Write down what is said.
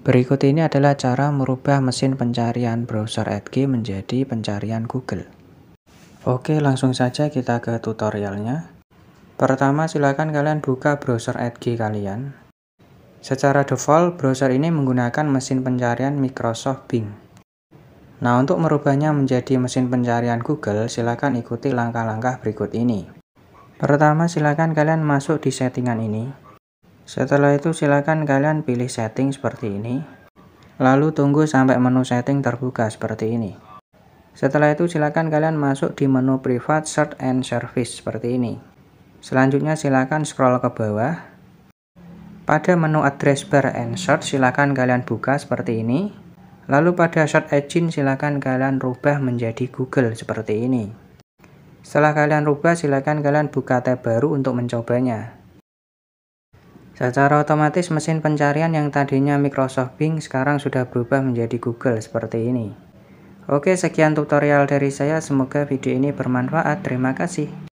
Berikut ini adalah cara merubah mesin pencarian browser Edge menjadi pencarian Google. Oke, langsung saja kita ke tutorialnya. Pertama, silakan kalian buka browser Edge kalian. Secara default, browser ini menggunakan mesin pencarian Microsoft Bing. Nah, untuk merubahnya menjadi mesin pencarian Google, silakan ikuti langkah-langkah berikut ini. Pertama, silakan kalian masuk di settingan ini. Setelah itu silakan kalian pilih setting seperti ini. Lalu tunggu sampai menu setting terbuka seperti ini. Setelah itu silakan kalian masuk di menu private search and service seperti ini. Selanjutnya silakan scroll ke bawah. Pada menu address bar and search silakan kalian buka seperti ini. Lalu pada search engine silakan kalian rubah menjadi Google seperti ini. Setelah kalian rubah silakan kalian buka tab baru untuk mencobanya. Secara otomatis mesin pencarian yang tadinya Microsoft Bing sekarang sudah berubah menjadi Google seperti ini. Oke sekian tutorial dari saya semoga video ini bermanfaat terima kasih.